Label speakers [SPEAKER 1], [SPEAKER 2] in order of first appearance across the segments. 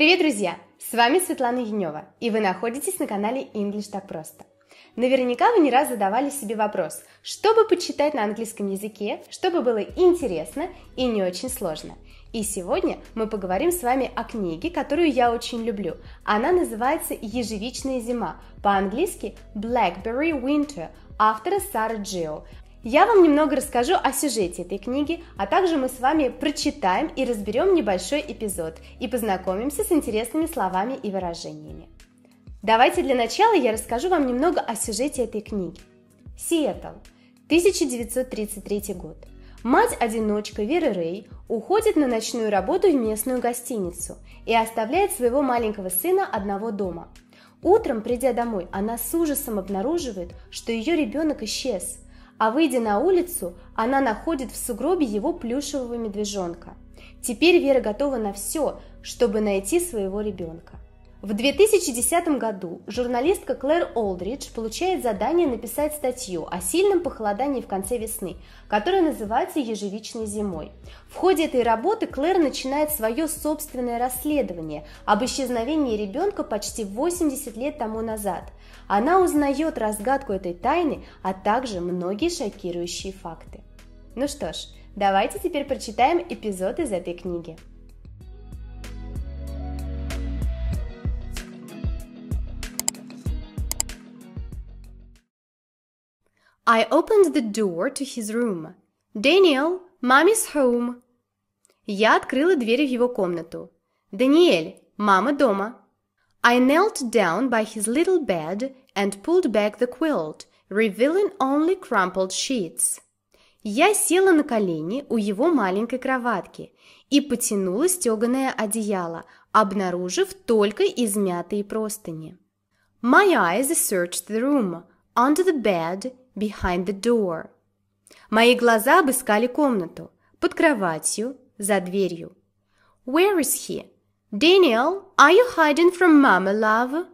[SPEAKER 1] Привет, друзья! С вами Светлана Янева, и вы находитесь на канале English так просто. Наверняка вы не раз задавали себе вопрос, чтобы почитать на английском языке, чтобы было интересно и не очень сложно. И сегодня мы поговорим с вами о книге, которую я очень люблю. Она называется «Ежевичная зима», по-английски «Blackberry Winter», автора Сара Джио. Я вам немного расскажу о сюжете этой книги, а также мы с вами прочитаем и разберем небольшой эпизод и познакомимся с интересными словами и выражениями. Давайте для начала я расскажу вам немного о сюжете этой книги. Сиэтл, 1933 год. Мать-одиночка Веры Рэй уходит на ночную работу в местную гостиницу и оставляет своего маленького сына одного дома. Утром, придя домой, она с ужасом обнаруживает, что ее ребенок исчез – а выйдя на улицу, она находит в сугробе его плюшевого медвежонка. Теперь Вера готова на все, чтобы найти своего ребенка. В 2010 году журналистка Клэр Олдридж получает задание написать статью о сильном похолодании в конце весны, которая называется «Ежевичной зимой». В ходе этой работы Клэр начинает свое собственное расследование об исчезновении ребенка почти 80 лет тому назад. Она узнает разгадку этой тайны, а также многие шокирующие факты. Ну что ж, давайте теперь прочитаем эпизод из этой книги. I opened the door to his room. Daniel, mommy's home. Я открыла дверь в его комнату. Даниэль, мама дома. I knelt down by his little bed and pulled back the quilt, revealing only crumpled sheets. Я села на колени у его маленькой кроватки и потянула стеганое одеяло, обнаружив только измятые простыни. My eyes searched the room, under the bed, behind the door. Мои глаза обыскали комнату, под кроватью, за дверью. Where is he? Daniel, are you hiding from mama, love?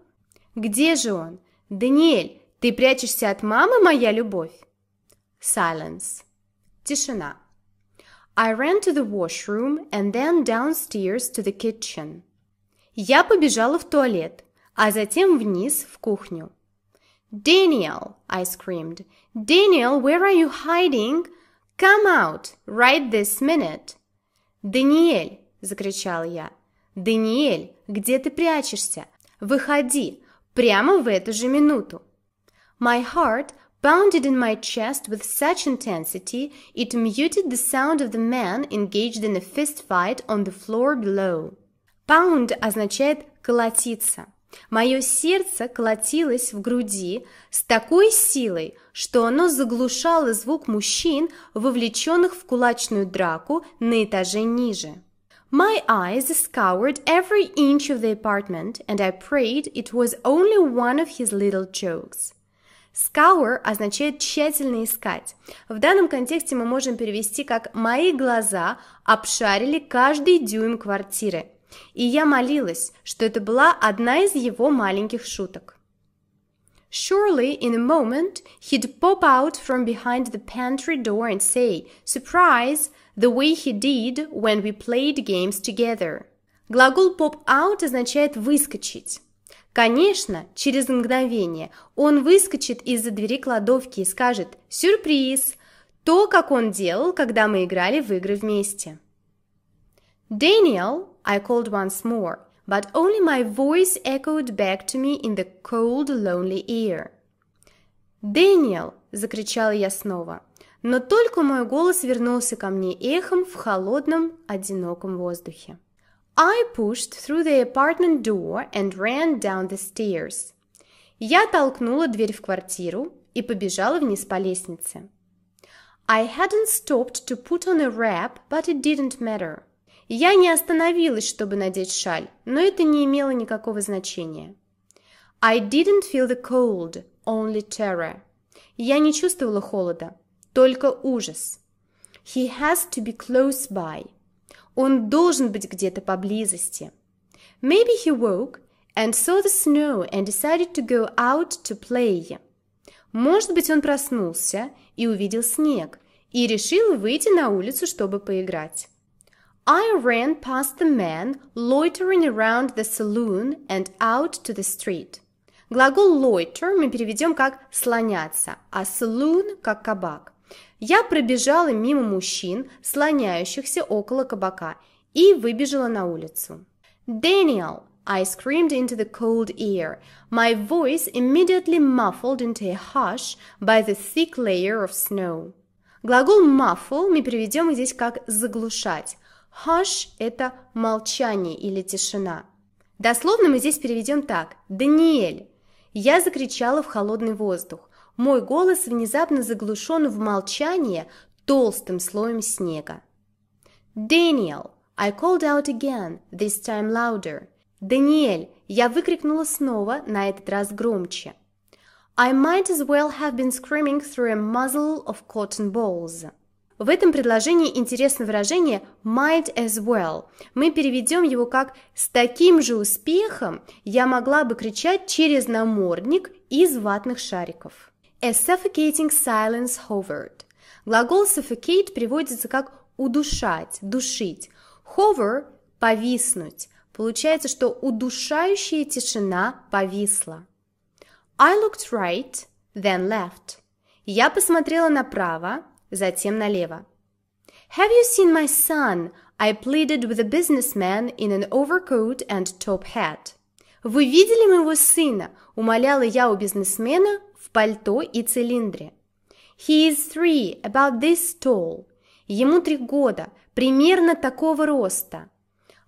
[SPEAKER 1] Где же он? Даниэль, ты прячешься от мамы, моя любовь? Silence. Тишина. I ran to the washroom and then downstairs to the kitchen. Я побежала в туалет, а затем вниз в кухню. Daniel, I screamed. Daniel, where are you hiding? Come out, right this minute. Daniel, закричал я. Daniel, где ты прячешься? Выходи, прямо в эту же минуту. My heart pounded in my chest with such intensity it muted the sound of the man engaged in a fist fight on the floor below. Pound означает колотиться. Мое сердце колотилось в груди с такой силой, что оно заглушало звук мужчин, вовлеченных в кулачную драку на этаже ниже. My eyes scoured every inch of the apartment, and I prayed it was only one of his little jokes. Scour означает тщательно искать. В данном контексте мы можем перевести как «мои глаза обшарили каждый дюйм квартиры». И я молилась, что это была одна из его маленьких шуток. Surely, in a moment, he'd pop out from behind the pantry door and say, surprise, the way he did when we played games together. Глагол pop out означает выскочить. Конечно, через мгновение он выскочит из-за двери кладовки и скажет «Сюрприз!» То, как он делал, когда мы играли в игры вместе. Daniel. I called once more, but only my voice echoed back to me in the cold, lonely ear. «Дэниел!» – закричала я снова. Но только мой голос вернулся ко мне эхом в холодном, одиноком воздухе. I pushed through the apartment door and ran down the stairs. Я толкнула дверь в квартиру и побежала вниз по лестнице. I hadn't stopped to put on a wrap, but it didn't matter. Я не остановилась, чтобы надеть шаль, но это не имело никакого значения. I didn't feel the cold, only terror. Я не чувствовала холода, только ужас. He has to be close by. Он должен быть где-то поблизости. Maybe he woke and saw the snow and decided to go out to play. Может быть, он проснулся и увидел снег и решил выйти на улицу, чтобы поиграть. I ran past the man loitering around the saloon and out to the street. Глагол loiter мы переведем как «слоняться», а saloon – как «кабак». Я пробежала мимо мужчин, слоняющихся около кабака, и выбежала на улицу. «Daniel!» I screamed into the cold air, my voice immediately muffled into a hush by the thick layer of snow. Глагол muffle мы переведем здесь как «заглушать», Hush – это молчание или тишина. Дословно мы здесь переведем так. «Даниэль». Я закричала в холодный воздух. Мой голос внезапно заглушен в молчание толстым слоем снега. «Дэниел!» I called out again, this time louder. «Даниэль!» Я выкрикнула снова, на этот раз громче. I might as well have been screaming through a muzzle of cotton balls. В этом предложении интересно выражение might as well. Мы переведем его как «С таким же успехом я могла бы кричать через намордник из ватных шариков». A suffocating silence hovered. Глагол suffocate приводится как «удушать», «душить». Hover – «повиснуть». Получается, что удушающая тишина повисла. I looked right, then left. Я посмотрела направо, затем налево. Have you seen my son? I pleaded with a businessman in an overcoat and top hat. Вы видели моего сына? Умоляла я у бизнесмена в пальто и цилиндре. He is three, about this tall. Ему три года, примерно такого роста.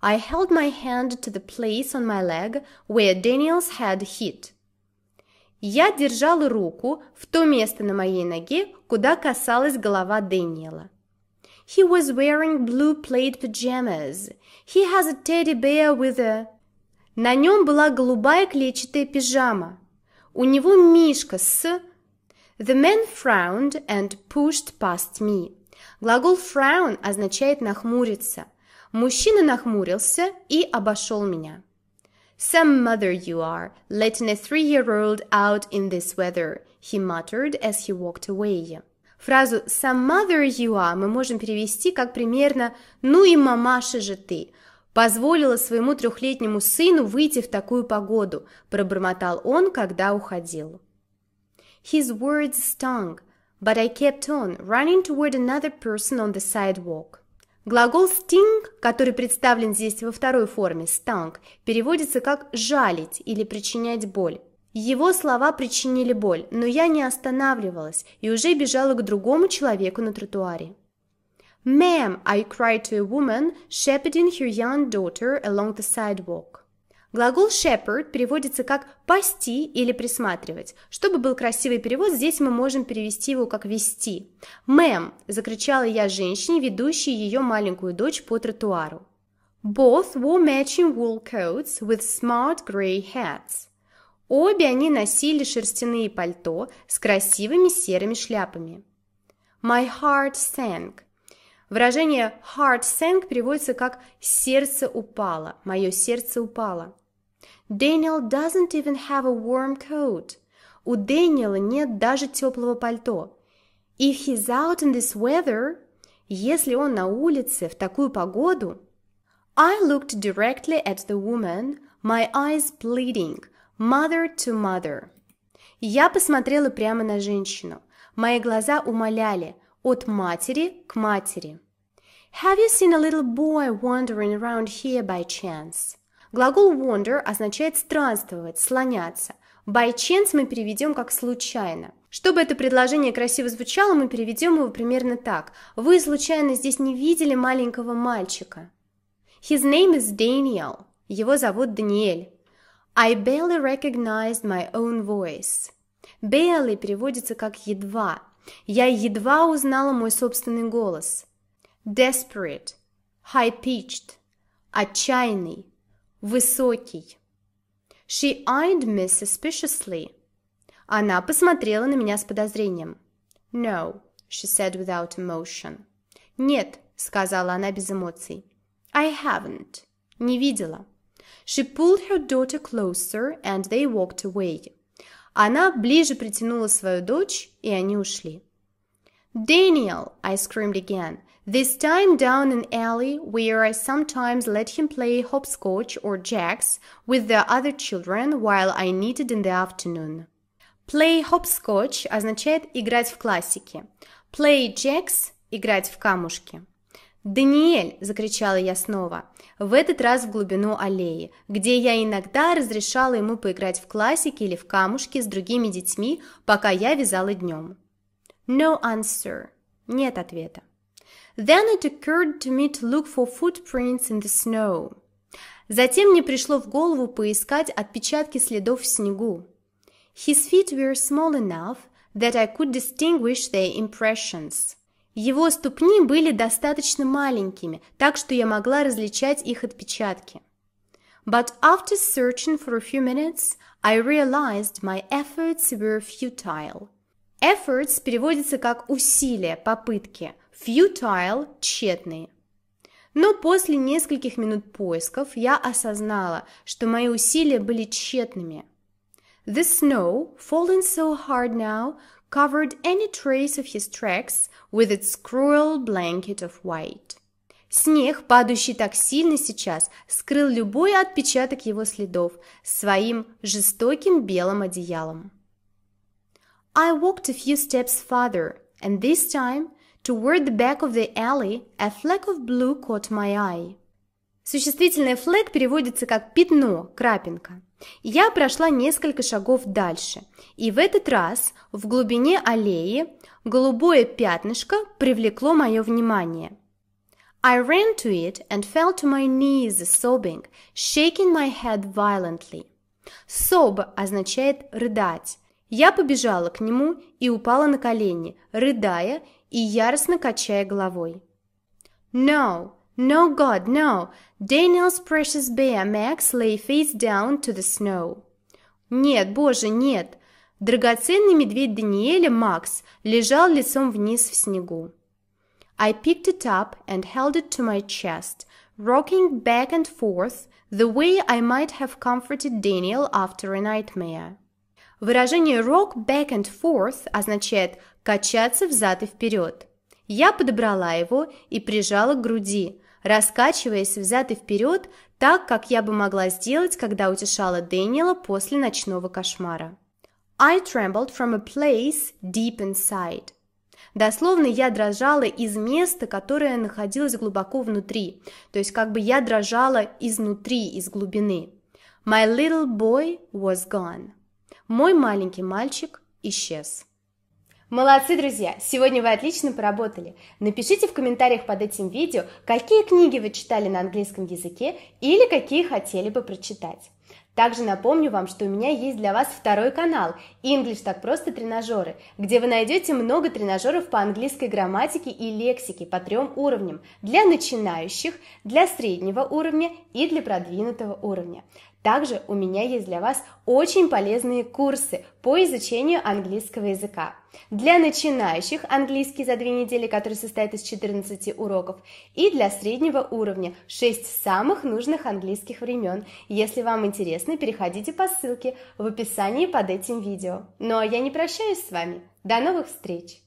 [SPEAKER 1] I held my hand to the place on my leg where Daniel's head hit. Я держала руку в то место на моей ноге, куда касалась голова Дэниела. He was wearing blue plaid pajamas. He has a teddy bear with a... На нем была голубая клетчатая пижама. У него мишка с... The man frowned and pushed past me. Глагол frown означает нахмуриться. Мужчина нахмурился и обошел меня. Some mother you are, letting a three-year-old out in this weather, he muttered as he walked away. Фразу «some mother you are» мы можем перевести как примерно «ну и мамаша же ты», позволила своему трехлетнему сыну выйти в такую погоду, пробормотал он, когда уходил. His words stung, but I kept on, running toward another person on the sidewalk. Глагол sting, который представлен здесь во второй форме stung, переводится как «жалить» или «причинять боль». Его слова причинили боль, но я не останавливалась и уже бежала к другому человеку на тротуаре. «Ma'am, I cried to a woman shepherding her young daughter along the sidewalk. Глагол shepherd переводится как «пасти» или «присматривать». Чтобы был красивый перевод, здесь мы можем перевести его как «вести». «Мэм!» – закричала я женщине, ведущей ее маленькую дочь по тротуару. Both wore matching wool coats with smart grey hats. Обе они носили шерстяные пальто с красивыми серыми шляпами. My heart sank. Выражение heart sank переводится как «сердце упало», «мое сердце упало». Daniel doesn't even have a warm coat. У Дэниела нет даже теплого пальто. If he's out in this weather, если он на улице в такую погоду... I looked directly at the woman, my eyes bleeding, mother to mother. Я посмотрела прямо на женщину. Мои глаза умоляли от матери к матери. Have you seen a little boy wandering around here by chance? Глагол wander означает странствовать, слоняться. By chance мы переведем как случайно. Чтобы это предложение красиво звучало, мы переведем его примерно так. Вы случайно здесь не видели маленького мальчика? His name is Daniel. Его зовут Даниэль. I barely recognized my own voice. Barely переводится как «едва». Я едва узнала мой собственный голос. Desperate, high-pitched, отчаянный, Высокий. She eyed me suspiciously. Она посмотрела на меня с подозрением. No, she said without emotion. Нет, сказала она без эмоций. I haven't. Не видела. She pulled her daughter closer, and they walked away. Она ближе притянула свою дочь, и они ушли. Daniel! I screamed again, this time down an alley where I sometimes let him play hopscotch or jacks with the other children while I knitted in the afternoon. Play hopscotch означает играть в классики. Play jacks – играть в камушки. «Даниэль!» – закричала я снова, в этот раз в глубину аллеи, где я иногда разрешала ему поиграть в классики или в камушки с другими детьми, пока я вязала днем. No answer. Нет ответа. Then it occurred to me to look for footprints in the snow. Затем мне пришло в голову поискать отпечатки следов в снегу. His feet were small enough that I could distinguish their impressions. Его ступни были достаточно маленькими, так что я могла различать их отпечатки. But after searching for a few minutes, I realized my efforts were futile. Efforts переводится как усилия, попытки. Futile – тщетные. Но после нескольких минут поисков я осознала, что мои усилия были тщетными. The snow, falling so hard now, covered any trace of his tracks with its cruel blanket of white. Снег, падающий так сильно сейчас, скрыл любой отпечаток его следов своим жестоким белым одеялом. I walked a few steps farther, and this time, toward the back of the alley, a fleck of blue caught my eye. Существительное «флэк» переводится как «пятно», «крапинка». Я прошла несколько шагов дальше, и в этот раз в глубине аллеи голубое пятнышко привлекло мое внимание. I ran to it and fell to my knees sobbing, shaking my head violently. Sob означает «рыдать», я побежала к нему и упала на колени, рыдая и яростно качая головой. «No, no, God, no! Daniel's precious bear Max lay face down to the snow!» «Нет, Боже, нет!» Драгоценный медведь Даниэля, Макс, лежал лицом вниз в снегу. I picked it up and held it to my chest, rocking back and forth the way I might have comforted Daniel after a nightmare. Выражение rock back and forth означает «качаться взад и вперед». Я подобрала его и прижала к груди, раскачиваясь взад и вперед, так, как я бы могла сделать, когда утешала Дэниела после ночного кошмара. I trembled from a place deep inside. Дословно я дрожала из места, которое находилось глубоко внутри, то есть как бы я дрожала изнутри, из глубины. My little boy was gone. Мой маленький мальчик исчез. Молодцы, друзья! Сегодня вы отлично поработали. Напишите в комментариях под этим видео, какие книги вы читали на английском языке или какие хотели бы прочитать. Также напомню вам, что у меня есть для вас второй канал English так просто тренажеры, где вы найдете много тренажеров по английской грамматике и лексике по трем уровням – для начинающих, для среднего уровня и для продвинутого уровня. Также у меня есть для вас очень полезные курсы по изучению английского языка. Для начинающих английский за две недели, который состоит из 14 уроков, и для среднего уровня 6 самых нужных английских времен. Если вам интересно, переходите по ссылке в описании под этим видео. Но ну, а я не прощаюсь с вами. До новых встреч!